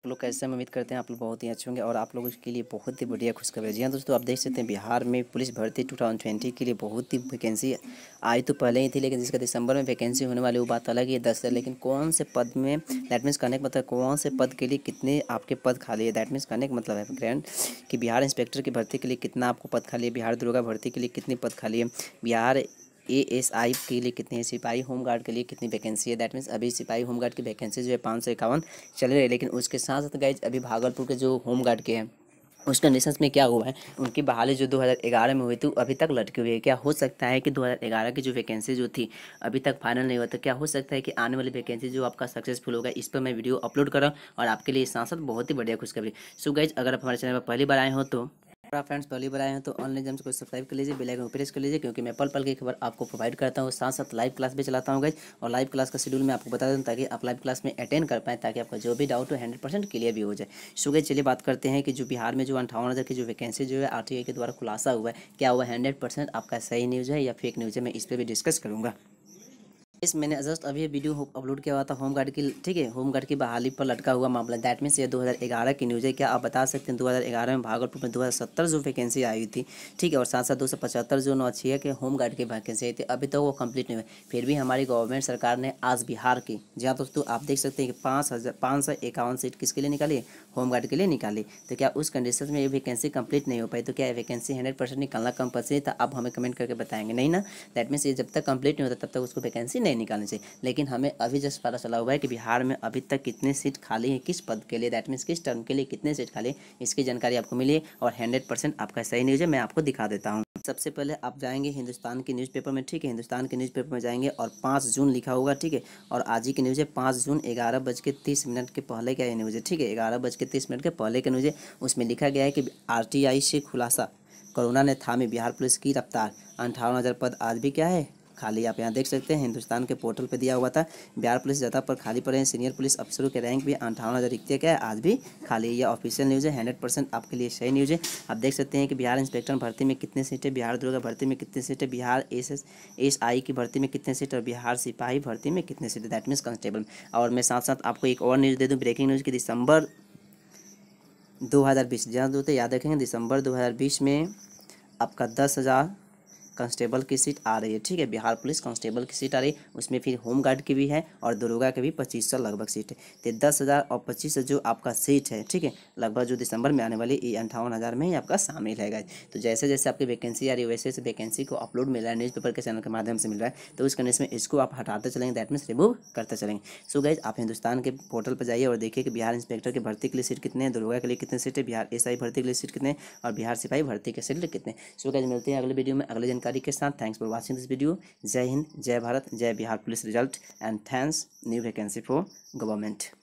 आप लोग कैसे हम उम्मीद करते हैं आप लोग बहुत ही अच्छे होंगे और आप लोगों के लिए बहुत ही बढ़िया खुशखबरी जी हाँ दोस्तों आप देख सकते हैं बिहार में पुलिस भर्ती टू थाउजेंड ट्वेंटी के लिए बहुत ही वैकेंसी आई तो पहले ही थी लेकिन जिसका दिसंबर में वैकेंसी होने वाली वो बात अलग ही है दस है लेकिन कौन से पद में दैट मीन्स कहने का मतलब कौन से पद के लिए कितने आपके पद खाली है दैट मीन्स कहने का मतलब है ग्रैंड कि बिहार इंस्पेक्टर की भर्ती के लिए कितना आपको पद खाली है बिहार दुर्गा भर्ती के लिए कितनी पद खाली है बिहार एएसआई के लिए कितने हैं सिपाही होमगार्ड के लिए कितनी वैकेंसी है दैट मीन्स अभी सिपाही होमगार्ड की वैकेंसी जो है पाँच सौ इक्यावन चल रही है लेकिन उसके साथ साथ गाइज अभी भागलपुर के जो होमगार्ड के हैं उस कंडीशन में क्या हुआ है उनकी बहाली जो 2011 में हुई थी अभी तक लटकी हुई है क्या हो सकता है कि 2011 की जो वैकेंसी जो थी अभी तक फाइनल नहीं हुआ तो क्या हो सकता है कि आने वाली वैकेंसी जो आपका सक्सेसफुल होगा इस पर मैं वीडियो अपलोड करा और आपके लिए साथ साथ बहुत ही बढ़िया खुशखबरी सो गाइज अगर आप हमारे चैनल पर पहली बार आए हो तो हमारा फ्रेंड्स पहली बार आए हैं तो ऑनलाइन जम्स को सब्सक्राइब कर लीजिए बेल आइकन प्रेस कर लीजिए क्योंकि मैं पल पल की खबर आपको प्रोवाइड करता हूँ साथ साथ लाइव क्लास भी चलाता हूँ गई और लाइव क्लास का शेड्यूल मैं आपको बता दूँ ताकि आप लाइव क्लास में अटेंड कर पाएँ ताकि आपका जो भी डाउट हो हंड्रेड परसेंट क्लियर भी हो जाए सो चलिए बात करते हैं कि जो बिहार में जो अंठावन हज़ार की जो वैकेंसी जो है आर के द्वारा खुलासा हुआ है क्या हुआ हंड्रेड आपका सही न्यूज़ है या फेक न्यूज़ है मैं इस पर भी डिस्कस करूँगा इस मैंने जस्ट अभी वीडियो अपलोड किया हुआ था होम गार्ड की ठीक है होम गार्ड की बहाली पर लटका हुआ मामला दैट मीन्स ये 2011 की न्यूज़ है क्या आप बता सकते हैं 2011 में भागलपुर में 2070 जो वैकेंसी आई थी ठीक है और साथ साथ दो सौ पचहत्तर जो नौ है के होम गार्ड की वैकेंसी आई थी अभी तक तो वो कम्प्लीट नहीं हुई फिर भी हमारी गवर्नमेंट सरकार ने आज बिहार की जहाँ दोस्तों आप देख सकते हैं कि पाँच हज़ार पाँच सौ सीट किसके लिए निकाली होम गार्ड के लिए निकाली तो क्या उस कंडीशन में ये वैकेंसी कंप्लीट नहीं हो पाई तो क्या वैकेंसी हंड्रेड परसेंट निकालना कंपल्सरी था तो आप हमें कमेंट करके बताएंगे नहीं ना दैट मीन्स ये जब तक कंप्लीट नहीं होता तब तक उसको वैकेंसी नहीं निकालने चाहिए लेकिन हमें अभी जस्ट पता चला हुआ है कि बिहार में अभी तक कितने सीट खाली है किस पद के लिए दैट मीन्स किस टर्म के लिए कितने सीट खाली है इसकी जानकारी आपको मिली और हंड्रेड आपका सही न्यूज़ है मैं आपको दिखा देता हूँ सबसे पहले आप जाएंगे हिंदुस्तान के न्यूज़पेपर में ठीक है हिंदुस्तान के न्यूज़पेपर में जाएंगे और पाँच जून लिखा होगा ठीक है और आज ही की न्यूज़ है पाँच जून ग्यारह बज के तीस मिनट के पहले का ये न्यूज़ है ठीक है ग्यारह बज के तीस मिनट के पहले का न्यूज़ है उसमें लिखा गया है कि आरटीआई से खुलासा कोरोना ने थामी बिहार पुलिस की रफ्तार अंठावन हज़ार पद आज भी क्या है खाली आप यहाँ देख सकते हैं हिंदुस्तान के पोर्टल पर दिया हुआ था बिहार पुलिस जता पर खाली पड़े हैं सीनियर पुलिस अफसरों के रैंक भी अंठावन हज़ार का है आज भी खाली यह ऑफिशियल न्यूज़ है हंड्रेड परसेंट आपके लिए सही न्यूज़ है आप देख सकते हैं कि बिहार इंस्पेक्टर भर्ती में कितने सीटें बिहार दुर्गा भर्ती में कितनी सीटें Bihar S S S I की भर्ती में कितने सीट और बिहार सिपाही भर्ती में कितने सीटें दैट मीन्स कॉन्स्टेबल और मैं साथ साथ आपको एक और न्यूज़ दे दूँ ब्रेकिंग न्यूज़ की दिसंबर दो हज़ार बीस याद रखेंगे दिसंबर बीस में आपका दस हज़ार कांस्टेबल की सीट आ रही है ठीक है बिहार पुलिस कांस्टेबल की सीट आ रही है उसमें फिर होम गार्ड की भी है और दरोगा की भी पच्चीस सौ लगभग सीट है तो दस हज़ार और पच्चीस जो आपका सीट है ठीक है लगभग जो दिसंबर में आने वाली ये अंठावन हज़ार में ही आपका शामिल है तो जैसे जैसे आपकी वैकेंसी आ रही है वैसे वैसे वैकेंसी को अपलोड मिल रहा है न्यूज़पेपर के चैनल के माध्यम से मिल रहा है तो उस कंडीशन में इसको आप हटाते चलेंगे दैट मीन्स रिमूव करते चलेंगे सो गाइज आप हिंदुस्तान के पोर्टल पर जाइए और देखिए कि बिहार इंस्पेक्टर की भर्ती के लिए सीट कितने हैं दुर्गा के लिए कितने सीट है बिहार एस भर्ती के लिए सीट कितने और बिहार सिपाही भर्ती के सीट कितने सो गाइज मिलते हैं अगले वीडियो में अगले जानकारी जानकारी के साथ thanks for watching this video जय हिंद जय भारत जय Bihar police result and thanks new vacancy for government